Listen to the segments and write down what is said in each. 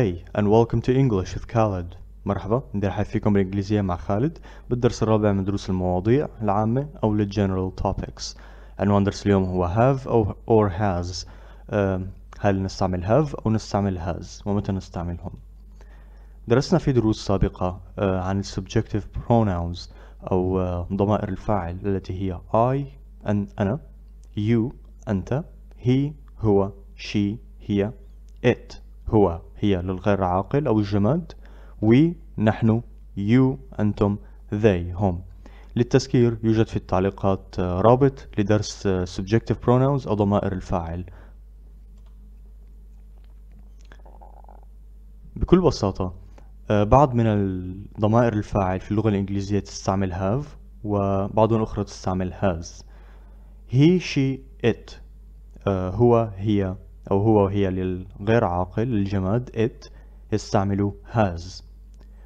Hey and welcome to English with Khaled مرحبا ندير حاب فيكم بالإنجليزية مع خالد بالدرس الرابع من دروس المواضيع العامة أو للجنرال topics عنوان درس اليوم هو have أو or has هل نستعمل have أو نستعمل has ومتى نستعملهم درسنا في دروس سابقة آه، عن subjective pronouns أو آه، ضمائر الفاعل التي هي I أن أنا you أنت he هو she هي it هو هي للغير عاقل أو الجماد we نحن you أنتم they هم للتذكير يوجد في التعليقات آه، رابط لدرس آه، subjective pronouns أو ضمائر الفاعل بكل بساطة آه، بعض من ضمائر الفاعل في اللغة الإنجليزية تستعمل have وبعض أخرى تستعمل has he she it هو هي أو هو وهي للغير عاقل للجماد it يستعملوا has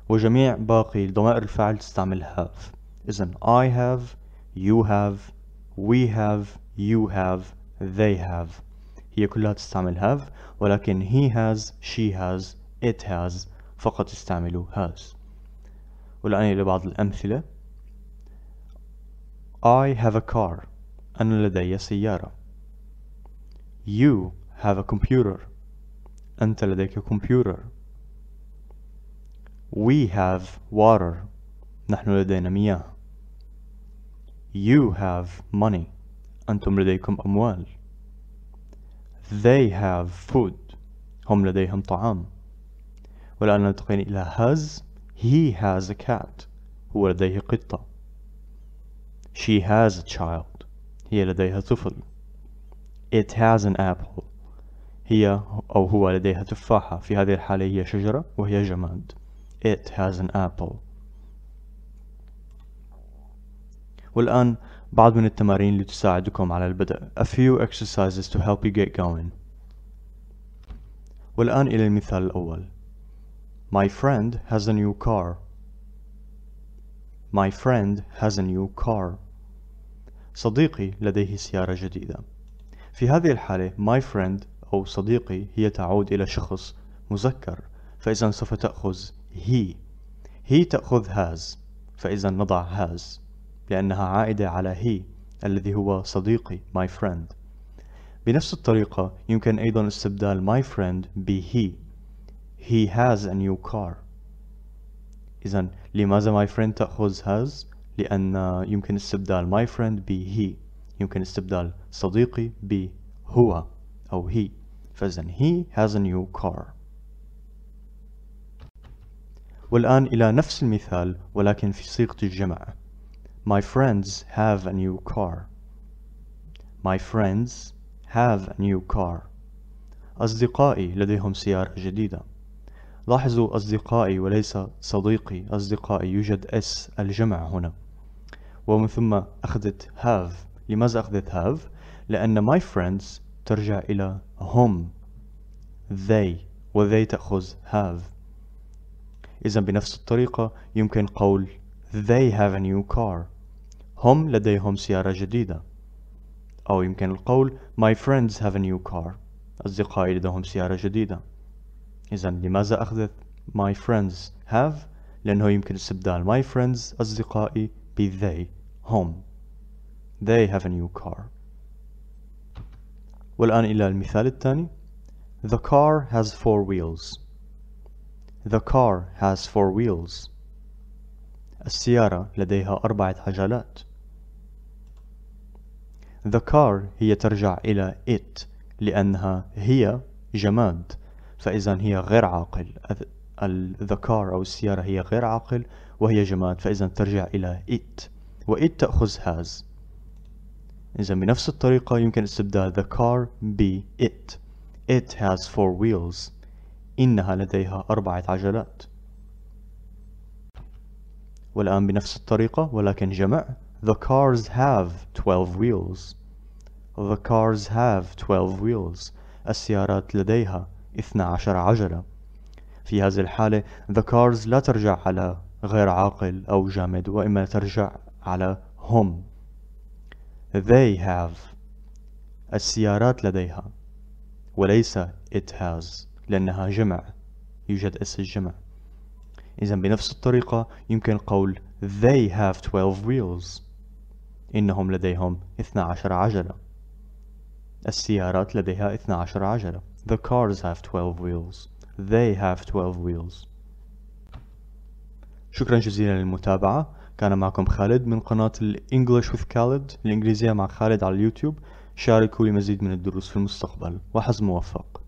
وجميع باقي ضمائر الفعل تستعمل have إذن I have you have we have you have they have هي كلها تستعمل have ولكن he has she has it has فقط يستعملوا has والآن إلى بعض الأمثلة I have a car أنا لدي سيارة You have a computer أنت لديك computer We have water نحن لدينا مياه You have money أنتم لديكم أموال They have food هم لديهم طعام والآن ننتقل إلى has He has a cat هو لديه قطة She has a child هي لديها طفل It has an apple هي أو هو لديها تفاحة في هذه الحالة هي شجرة وهي جماد It has an apple والآن بعض من التمارين لتساعدكم على البدء A few exercises to help you get going والآن إلى المثال الأول My friend has a new car My friend has a new car صديقي لديه سيارة جديدة في هذه الحالة my friend أو صديقي هي تعود إلى شخص مذكر فإذا سوف تأخذ هي هي تأخذ هاز فإذا نضع هاز لأنها عائدة على هي الذي هو صديقي my friend بنفس الطريقة يمكن أيضا استبدال my friend ب he he has a new car إذا لماذا my friend تأخذ has لأن يمكن استبدال my friend ب he يمكن استبدال صديقي ب هو أو he فإذا he has a new car والآن إلى نفس المثال ولكن في صيغة الجمع My friends have a new car My friends have a new car أصدقائي لديهم سيارة جديدة لاحظوا أصدقائي وليس صديقي أصدقائي يوجد S الجمع هنا ومن ثم أخذت have لماذا أخذت have؟ لأن my friends ترجع إلى هم they و they تأخذ have إذا بنفس الطريقة يمكن قول they have a new car هم لديهم سيارة جديدة أو يمكن القول my friends have a new car أصدقائي لديهم سيارة جديدة إذا لماذا أخذت my friends have لأنه يمكن استبدال my friends أصدقائي ب they هم they have a new car والآن إلى المثال الثاني The car has four wheels The car has four wheels السيارة لديها أربعة عجلات The car هي ترجع إلى it لأنها هي جماد فإذا هي غير عاقل the car أو السيارة هي غير عاقل وهي جماد فإذا ترجع إلى it وit تأخذ has إذا بنفس الطريقة يمكن استبدال the car ب it it has four wheels إنها لديها أربعة عجلات والآن بنفس الطريقة ولكن جمع The cars have 12 wheels The cars have 12 wheels السيارات لديها 12 عجلة في هذه الحالة the cars لا ترجع على غير عاقل أو جامد وإما ترجع على هم they have السيارات لديها وليس it has لأنها جمع يوجد اس الجمع إذا بنفس الطريقة يمكن قول they have 12 wheels إنهم لديهم 12 عجلة السيارات لديها 12 عجلة The cars have 12 wheels They have 12 wheels شكرا جزيلا للمتابعة كان معكم خالد من قناة الانجليش with Khaled الانجليزية مع خالد على اليوتيوب شاركوا لمزيد من الدروس في المستقبل وحظ موفق